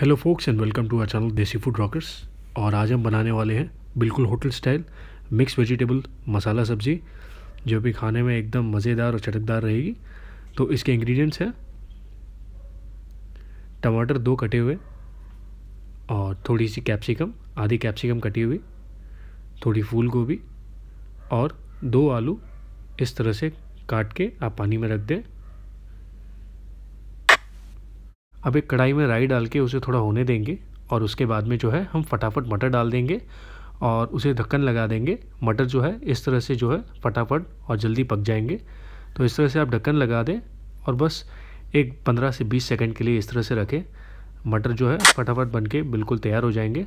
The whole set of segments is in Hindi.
hello folks and welcome to our channel desi food rockers और आज हम बनाने वाले हैं बिल्कुल hotel style mix vegetable masala सब्ज़ी जो भी खाने में एकदम मज़ेदार और चटकदार रहेगी तो इसके इंग्रेडिएंट्स हैं टमाटर दो कटे हुए और थोड़ी सी कैप्सिकम आधी कैप्सिकम कटी हुई थोड़ी फूल गोभी और दो आलू इस तरह से काट के आप पानी में रख दें अब एक कढ़ाई में राई डाल के उसे थोड़ा होने देंगे और उसके बाद में जो है हम फटाफट मटर डाल देंगे और उसे ढक्कन लगा देंगे मटर जो है इस तरह से जो है फटाफट और जल्दी पक जाएंगे तो इस तरह से आप ढक्कन लगा दें और बस एक पंद्रह से बीस सेकेंड के लिए इस तरह से रखें मटर जो है फटाफट बन के बिल्कुल तैयार हो जाएंगे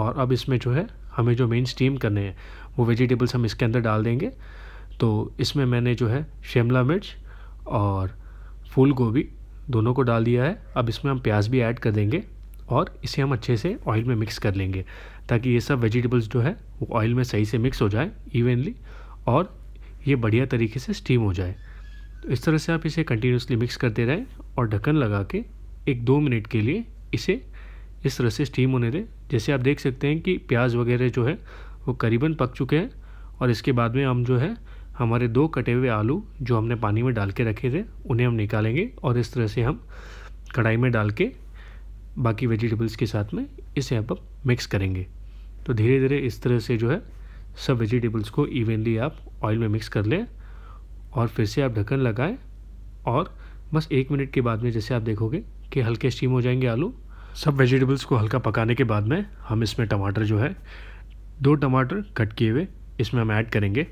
और अब इसमें जो है हमें जो मेन स्टीम करने हैं वो वेजिटेबल्स हम इसके अंदर डाल देंगे तो इसमें मैंने जो है शिमला मिर्च और फूल गोभी दोनों को डाल दिया है अब इसमें हम प्याज भी ऐड कर देंगे और इसे हम अच्छे से ऑयल में मिक्स कर लेंगे ताकि ये सब वेजिटेबल्स जो है वो ऑयल में सही से मिक्स हो जाए इवेनली और ये बढ़िया तरीके से स्टीम हो जाए तो इस तरह से आप इसे कंटिन्यूसली मिक्स करते रहें और ढक्कन लगा के एक दो मिनट के लिए इसे इस तरह से स्टीम होने दें जैसे आप देख सकते हैं कि प्याज वगैरह जो है वो करीबन पक चुके हैं और इसके बाद में हम जो है हमारे दो कटे हुए आलू जो हमने पानी में डाल के रखे थे उन्हें हम निकालेंगे और इस तरह से हम कढ़ाई में डाल के बाकी वेजिटेबल्स के साथ में इसे आप मिक्स करेंगे तो धीरे धीरे इस तरह से जो है सब वेजिटेबल्स को इवनली आप ऑयल में मिक्स कर लें और फिर से आप ढक्कन लगाएं और बस एक मिनट के बाद में जैसे आप देखोगे कि हल्के स्टीम हो जाएंगे आलू सब वेजिटेबल्स को हल्का पकाने के बाद में हम इसमें टमाटर जो है दो टमाटर कट किए हुए इसमें हम ऐड करेंगे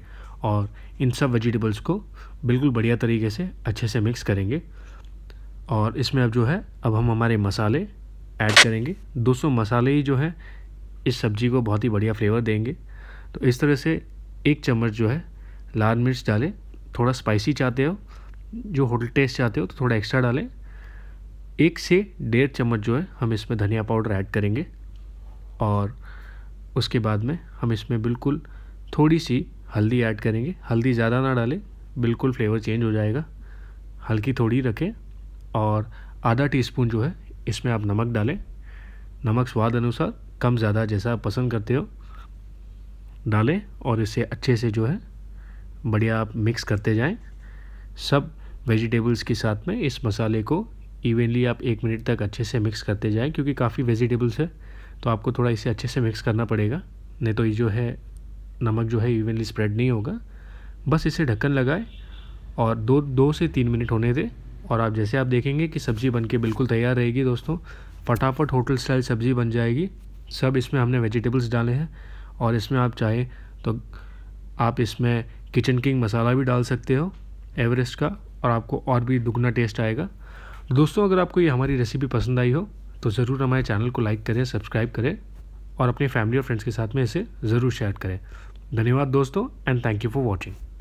और इन सब वेजिटेबल्स को बिल्कुल बढ़िया तरीके से अच्छे से मिक्स करेंगे और इसमें अब जो है अब हम हमारे मसाले ऐड करेंगे दोस्तों मसाले ही जो हैं इस सब्ज़ी को बहुत ही बढ़िया फ्लेवर देंगे तो इस तरह से एक चम्मच जो है लाल मिर्च डालें थोड़ा स्पाइसी चाहते हो जो होटल टेस्ट चाहते हो तो थोड़ा एक्स्ट्रा डालें एक से डेढ़ चम्मच जो है हम इसमें धनिया पाउडर ऐड करेंगे और उसके बाद में हम इसमें बिल्कुल थोड़ी सी हल्दी ऐड करेंगे हल्दी ज़्यादा ना डालें बिल्कुल फ्लेवर चेंज हो जाएगा हल्की थोड़ी रखें और आधा टीस्पून जो है इसमें आप नमक डालें नमक स्वाद अनुसार कम ज़्यादा जैसा आप पसंद करते हो डालें और इसे अच्छे से जो है बढ़िया आप मिक्स करते जाएं सब वेजिटेबल्स के साथ में इस मसाले को इवेनली आप एक मिनट तक अच्छे से मिक्स करते जाएं क्योंकि काफ़ी वेजिटेबल्स है तो आपको थोड़ा इसे अच्छे से मिक्स करना पड़ेगा नहीं तो ये जो है नमक जो है इवनली स्प्रेड नहीं होगा बस इसे ढक्कन लगाए और दो दो से तीन मिनट होने दें और आप जैसे आप देखेंगे कि सब्ज़ी बन के बिल्कुल तैयार रहेगी दोस्तों फटाफट होटल स्टाइल सब्ज़ी बन जाएगी सब इसमें हमने वेजिटेबल्स डाले हैं और इसमें आप चाहें तो आप इसमें किचन किंग मसाला भी डाल सकते हो एवरेस्ट का और आपको और भी दुगना टेस्ट आएगा दोस्तों अगर आपको ये हमारी रेसिपी पसंद आई हो तो ज़रूर हमारे चैनल को लाइक करें सब्सक्राइब करें और अपने फैमिली और फ्रेंड्स के साथ में इसे ज़रूर शेयर करें धन्यवाद दोस्तों and thank you for watching